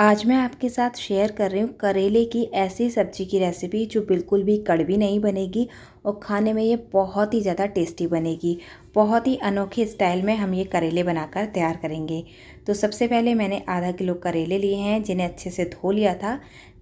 आज मैं आपके साथ शेयर कर रही हूँ करेले की ऐसी सब्जी की रेसिपी जो बिल्कुल भी कड़वी नहीं बनेगी और खाने में ये बहुत ही ज़्यादा टेस्टी बनेगी बहुत ही अनोखे स्टाइल में हम ये करेले बनाकर तैयार करेंगे तो सबसे पहले मैंने आधा किलो करेले लिए हैं जिन्हें अच्छे से धो लिया था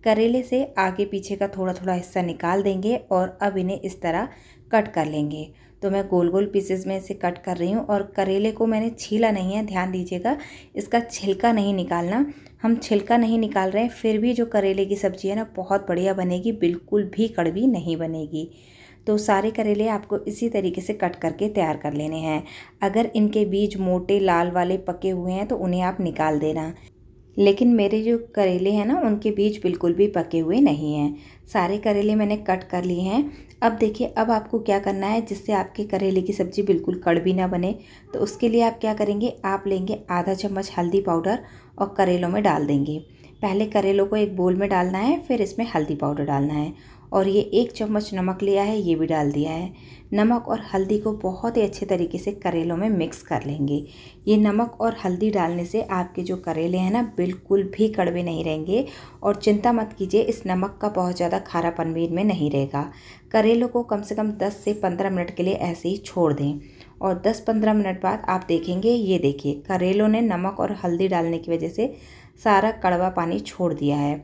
करेले से आगे पीछे का थोड़ा थोड़ा हिस्सा निकाल देंगे और अब इन्हें इस तरह कट कर लेंगे तो मैं गोल गोल पीसेस में इसे कट कर रही हूँ और करेले को मैंने छीला नहीं है ध्यान दीजिएगा इसका छिलका नहीं निकालना हम छिलका नहीं निकाल रहे हैं फिर भी जो करेले की सब्ज़ी है ना बहुत बढ़िया बनेगी बिल्कुल भी कड़वी नहीं बनेगी तो सारे करेले आपको इसी तरीके से कट करके तैयार कर लेने हैं अगर इनके बीज मोटे लाल वाले पके हुए हैं तो उन्हें आप निकाल देना लेकिन मेरे जो करेले हैं ना उनके बीज बिल्कुल भी पके हुए नहीं हैं सारे करेले मैंने कट कर लिए हैं अब देखिए अब आपको क्या करना है जिससे आपके करेले की सब्ज़ी बिल्कुल कड़वी ना बने तो उसके लिए आप क्या करेंगे आप लेंगे आधा चम्मच हल्दी पाउडर और करेलों में डाल देंगे पहले करेलों को एक बोल में डालना है फिर इसमें हल्दी पाउडर डालना है और ये एक चम्मच नमक लिया है ये भी डाल दिया है नमक और हल्दी को बहुत ही अच्छे तरीके से करेलों में मिक्स कर लेंगे ये नमक और हल्दी डालने से आपके जो करेले हैं ना बिल्कुल भी कड़वे नहीं रहेंगे और चिंता मत कीजिए इस नमक का बहुत ज़्यादा खारा पनवीर में नहीं रहेगा करेलों को कम से कम 10 से 15 मिनट के लिए ऐसे ही छोड़ दें और 10-15 मिनट बाद आप देखेंगे ये देखिए करेलों ने नमक और हल्दी डालने की वजह से सारा कड़वा पानी छोड़ दिया है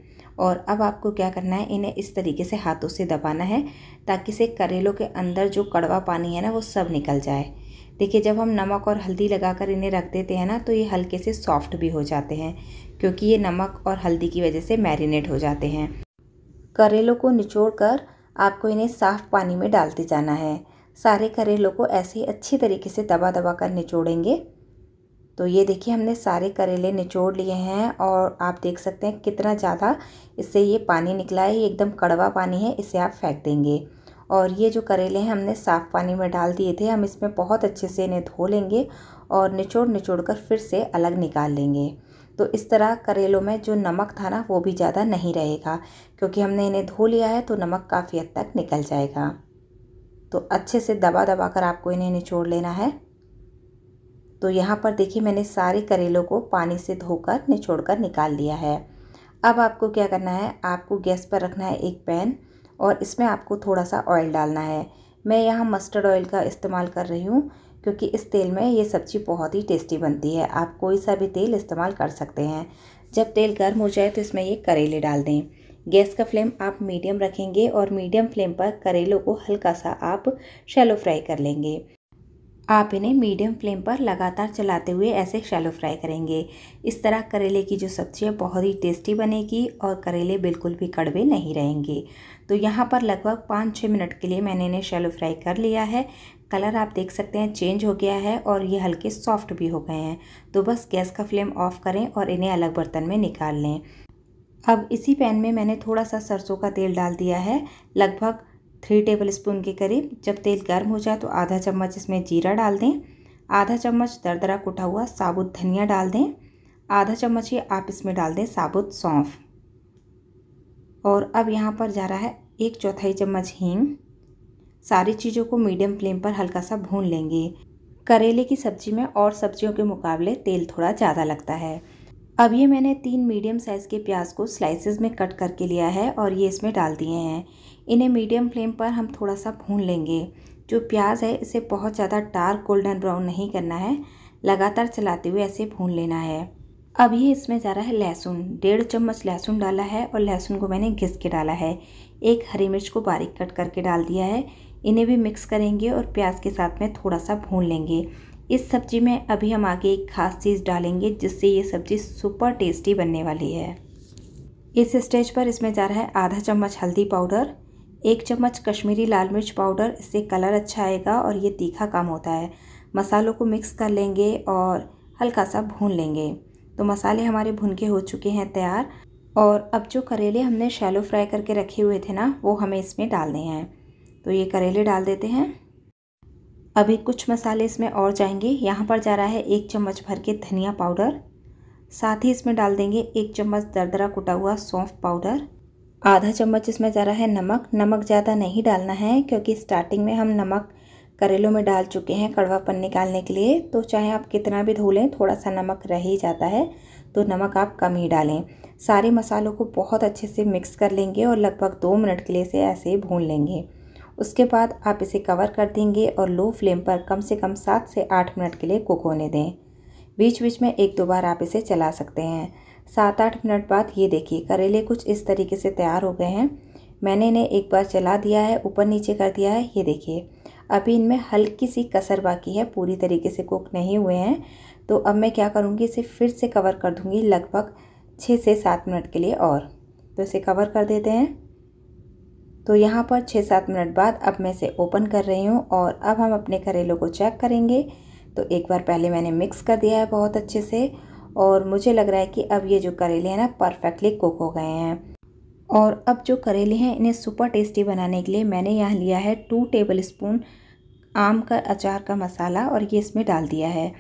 और अब आपको क्या करना है इन्हें इस तरीके से हाथों से दबाना है ताकि से करेलों के अंदर जो कड़वा पानी है ना वो सब निकल जाए देखिए जब हम नमक और हल्दी लगाकर इन्हें रख देते हैं ना तो ये हल्के से सॉफ्ट भी हो जाते हैं क्योंकि ये नमक और हल्दी की वजह से मैरिनेट हो जाते हैं करेलों को निचोड़ कर आपको इन्हें साफ़ पानी में डालते जाना है सारे करेलों को ऐसे ही अच्छी तरीके से दबा दबा कर निचोड़ेंगे तो ये देखिए हमने सारे करेले निचोड़ लिए हैं और आप देख सकते हैं कितना ज़्यादा इससे ये पानी निकला है ये एकदम कड़वा पानी है इसे आप फेंक देंगे और ये जो करेले हैं हमने साफ़ पानी में डाल दिए थे हम इसमें बहुत अच्छे से इन्हें धो लेंगे और निचोड़ निचोड़ कर फिर से अलग निकाल लेंगे तो इस तरह करेलों में जो नमक था ना वो भी ज़्यादा नहीं रहेगा क्योंकि हमने इन्हें धो लिया है तो नमक काफ़ी हद तक निकल जाएगा तो अच्छे से दबा दबा कर आपको इन्हें निचोड़ लेना है तो यहाँ पर देखिए मैंने सारे करेलों को पानी से धोकर निचोड़ कर निकाल लिया है अब आपको क्या करना है आपको गैस पर रखना है एक पैन और इसमें आपको थोड़ा सा ऑयल डालना है मैं यहाँ मस्टर्ड ऑयल का इस्तेमाल कर रही हूँ क्योंकि इस तेल में ये सब्ज़ी बहुत ही टेस्टी बनती है आप कोई सा भी तेल इस्तेमाल कर सकते हैं जब तेल गर्म हो जाए तो इसमें ये करेले डाल दें गैस का फ्लेम आप मीडियम रखेंगे और मीडियम फ्लेम पर करेलों को हल्का सा आप शैलो फ्राई कर लेंगे आप इन्हें मीडियम फ्लेम पर लगातार चलाते हुए ऐसे शैलो फ्राई करेंगे इस तरह करेले की जो सब्ज़ी है बहुत ही टेस्टी बनेगी और करेले बिल्कुल भी कड़वे नहीं रहेंगे तो यहाँ पर लगभग पाँच छः मिनट के लिए मैंने इन्हें शैलो फ्राई कर लिया है कलर आप देख सकते हैं चेंज हो गया है और ये हल्के सॉफ्ट भी हो गए हैं तो बस गैस का फ्लेम ऑफ़ करें और इन्हें अलग बर्तन में निकाल लें अब इसी पैन में मैंने थोड़ा सा सरसों का तेल डाल दिया है लगभग थ्री टेबल स्पून के करीब जब तेल गर्म हो जाए तो आधा चम्मच इसमें जीरा डाल दें आधा चम्मच दरदरा कुटा हुआ साबुत धनिया डाल दें आधा चम्मच ही आप इसमें डाल दें साबुत सौंफ और अब यहाँ पर जा रहा है एक चौथाई चम्मच हींग सारी चीज़ों को मीडियम फ्लेम पर हल्का सा भून लेंगे करेले की सब्ज़ी में और सब्जियों के मुकाबले तेल थोड़ा ज़्यादा लगता है अब ये मैंने तीन मीडियम साइज़ के प्याज को स्लाइसेस में कट करके लिया है और ये इसमें डाल दिए हैं इन्हें मीडियम फ्लेम पर हम थोड़ा सा भून लेंगे जो प्याज है इसे बहुत ज़्यादा डार्क गोल्डन ब्राउन नहीं करना है लगातार चलाते हुए ऐसे भून लेना है अब ये इसमें जा रहा है लहसुन डेढ़ चम्मच लहसुन डाला है और लहसुन को मैंने घिस के डाला है एक हरी मिर्च को बारीक कट करके डाल दिया है इन्हें भी मिक्स करेंगे और प्याज के साथ में थोड़ा सा भून लेंगे इस सब्ज़ी में अभी हम आगे एक खास चीज़ डालेंगे जिससे ये सब्ज़ी सुपर टेस्टी बनने वाली है इस स्टेज पर इसमें जा रहा है आधा चम्मच हल्दी पाउडर एक चम्मच कश्मीरी लाल मिर्च पाउडर इससे कलर अच्छा आएगा और ये तीखा कम होता है मसालों को मिक्स कर लेंगे और हल्का सा भून लेंगे तो मसाले हमारे भुन के हो चुके हैं तैयार और अब जो करेले हमने शैलो फ्राई करके रखे हुए थे ना वो हमें इसमें डालने हैं तो ये करेले डाल देते हैं अभी कुछ मसाले इसमें और जाएंगे यहाँ पर जा रहा है एक चम्मच भर के धनिया पाउडर साथ ही इसमें डाल देंगे एक चम्मच दरदरा कुटा हुआ सौंफ पाउडर आधा चम्मच इसमें जा रहा है नमक नमक ज़्यादा नहीं डालना है क्योंकि स्टार्टिंग में हम नमक करेलों में डाल चुके हैं कड़वापन निकालने के लिए तो चाहे आप कितना भी धो लें थोड़ा सा नमक रह ही जाता है तो नमक आप कम ही डालें सारे मसालों को बहुत अच्छे से मिक्स कर लेंगे और लगभग दो मिनट के लिए इसे ऐसे ही भून लेंगे उसके बाद आप इसे कवर कर देंगे और लो फ्लेम पर कम से कम सात से आठ मिनट के लिए कुक होने दें बीच बीच में एक दो बार आप इसे चला सकते हैं सात आठ मिनट बाद ये देखिए करेले कुछ इस तरीके से तैयार हो गए हैं मैंने इन्हें एक बार चला दिया है ऊपर नीचे कर दिया है ये देखिए अभी इनमें हल्की सी कसर बाकी है पूरी तरीके से कुक नहीं हुए हैं तो अब मैं क्या करूँगी इसे फिर से कवर कर दूँगी लगभग छः से सात मिनट के लिए और तो इसे कवर कर देते हैं तो यहाँ पर छः सात मिनट बाद अब मैं इसे ओपन कर रही हूँ और अब हम अपने करेलों को चेक करेंगे तो एक बार पहले मैंने मिक्स कर दिया है बहुत अच्छे से और मुझे लग रहा है कि अब ये जो करेले हैं ना परफेक्टली कुक हो गए हैं और अब जो करेले हैं इन्हें सुपर टेस्टी बनाने के लिए मैंने यहाँ लिया है टू टेबल स्पून आम का अचार का मसाला और ये इसमें डाल दिया है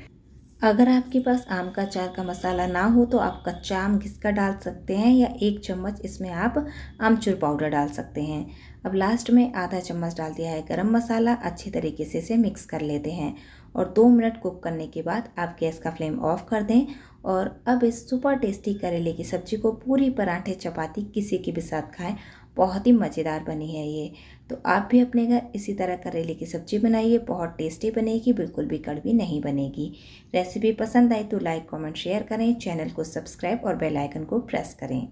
अगर आपके पास आम का अचार का मसाला ना हो तो आप कच्चा आम घिसका डाल सकते हैं या एक चम्मच इसमें आप आमचूर पाउडर डाल सकते हैं अब लास्ट में आधा चम्मच डाल दिया है गरम मसाला अच्छे तरीके से इसे मिक्स कर लेते हैं और दो मिनट कुक करने के बाद आप गैस का फ्लेम ऑफ कर दें और अब इस सुपर टेस्टी करेले की सब्ज़ी को पूरी पराठे चपाती किसी के भी साथ खाएँ बहुत ही मज़ेदार बनी है ये तो आप भी अपने घर इसी तरह करेले की सब्ज़ी बनाइए बहुत टेस्टी बनेगी बिल्कुल भी कड़वी नहीं बनेगी रेसिपी पसंद आई तो लाइक कमेंट शेयर करें चैनल को सब्सक्राइब और बेल आइकन को प्रेस करें